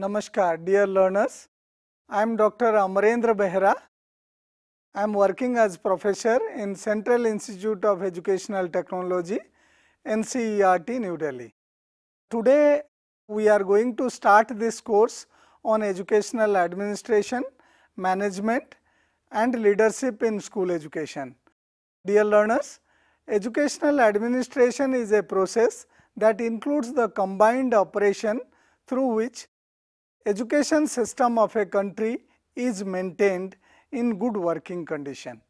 Namaskar, dear learners. I am Dr. Amarendra Behra. I am working as professor in Central Institute of Educational Technology, NCERT, New Delhi. Today, we are going to start this course on educational administration, management and leadership in school education. Dear learners, educational administration is a process that includes the combined operation through which education system of a country is maintained in good working condition.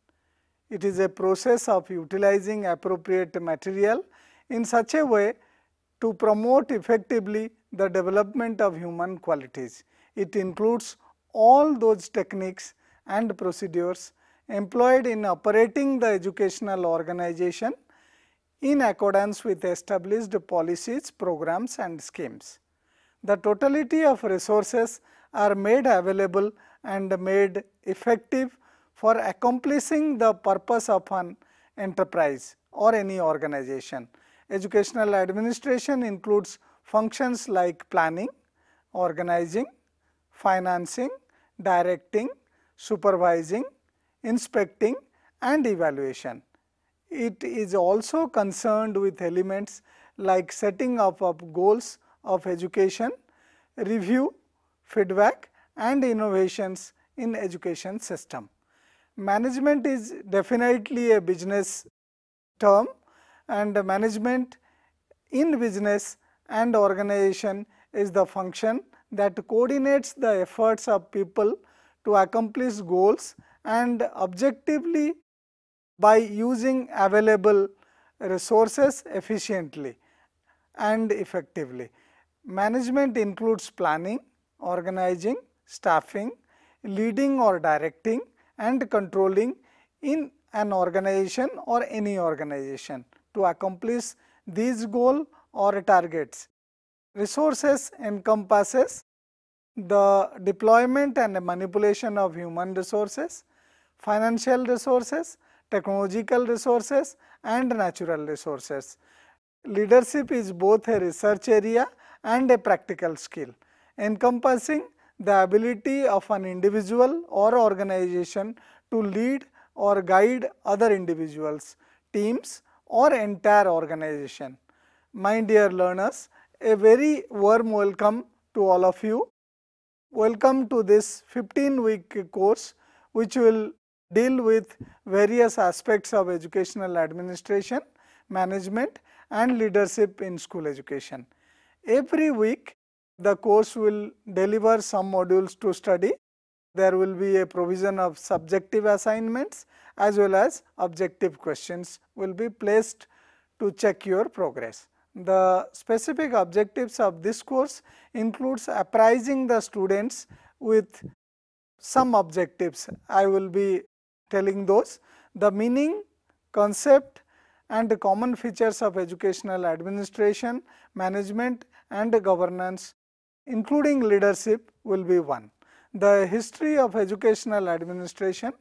It is a process of utilizing appropriate material in such a way to promote effectively the development of human qualities. It includes all those techniques and procedures employed in operating the educational organization in accordance with established policies, programs and schemes. The totality of resources are made available and made effective for accomplishing the purpose of an enterprise or any organization. Educational administration includes functions like planning, organizing, financing, directing, supervising, inspecting and evaluation. It is also concerned with elements like setting up of goals of education, review, feedback and innovations in education system. Management is definitely a business term and management in business and organization is the function that coordinates the efforts of people to accomplish goals and objectively by using available resources efficiently and effectively. Management includes planning, organizing, staffing, leading or directing and controlling in an organization or any organization to accomplish these goals or targets. Resources encompasses the deployment and manipulation of human resources, financial resources, technological resources and natural resources. Leadership is both a research area and a practical skill encompassing the ability of an individual or organization to lead or guide other individuals, teams or entire organization. My dear learners, a very warm welcome to all of you. Welcome to this 15 week course which will deal with various aspects of educational administration, management and leadership in school education. Every week the course will deliver some modules to study. There will be a provision of subjective assignments as well as objective questions will be placed to check your progress. The specific objectives of this course includes apprising the students with some objectives. I will be telling those. The meaning, concept, and the common features of educational administration, management and governance including leadership will be one. The history of educational administration,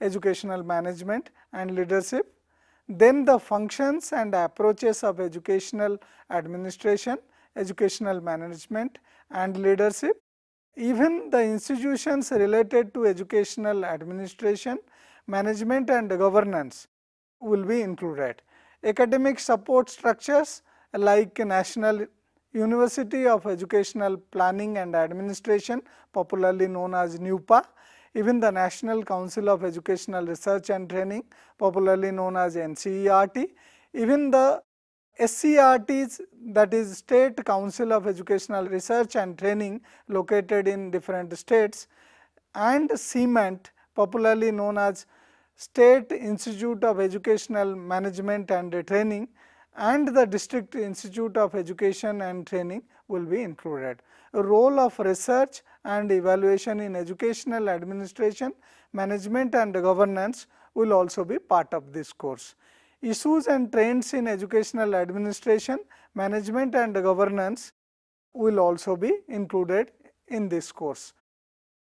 educational management and leadership, then the functions and approaches of educational administration, educational management and leadership, even the institutions related to educational administration, management and governance will be included academic support structures like National University of Educational Planning and Administration popularly known as NUPA, even the National Council of Educational Research and Training popularly known as NCERT, even the SCRTs that is State Council of Educational Research and Training located in different states and CEMENT popularly known as State Institute of Educational Management and Training and the District Institute of Education and Training will be included. Role of research and evaluation in educational administration, management and governance will also be part of this course. Issues and trends in educational administration, management and governance will also be included in this course.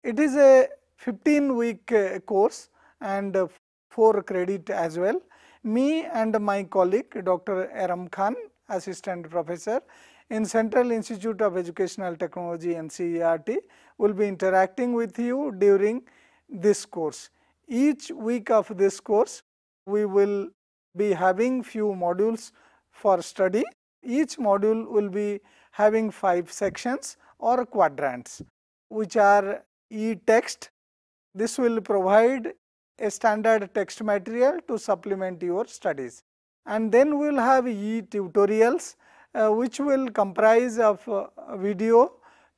It is a 15 week uh, course and uh, 4 credit as well. Me and my colleague Dr. Aram Khan, Assistant Professor in Central Institute of Educational Technology (CERT), will be interacting with you during this course. Each week of this course, we will be having few modules for study. Each module will be having five sections or quadrants, which are e-text. This will provide a standard text material to supplement your studies. And then we will have e-tutorials uh, which will comprise of uh, video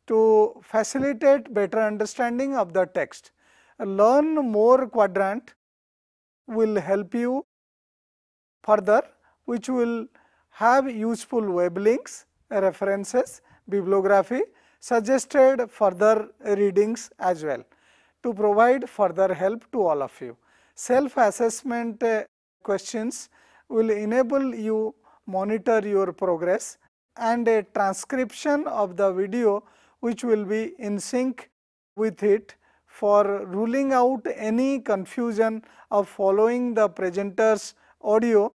to facilitate better understanding of the text. Learn more quadrant will help you further which will have useful web links, references, bibliography, suggested further readings as well to provide further help to all of you. Self-assessment uh, questions will enable you monitor your progress and a transcription of the video which will be in sync with it for ruling out any confusion of following the presenter's audio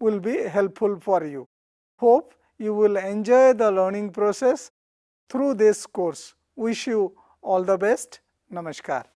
will be helpful for you. Hope you will enjoy the learning process through this course. Wish you all the best. नमस्कार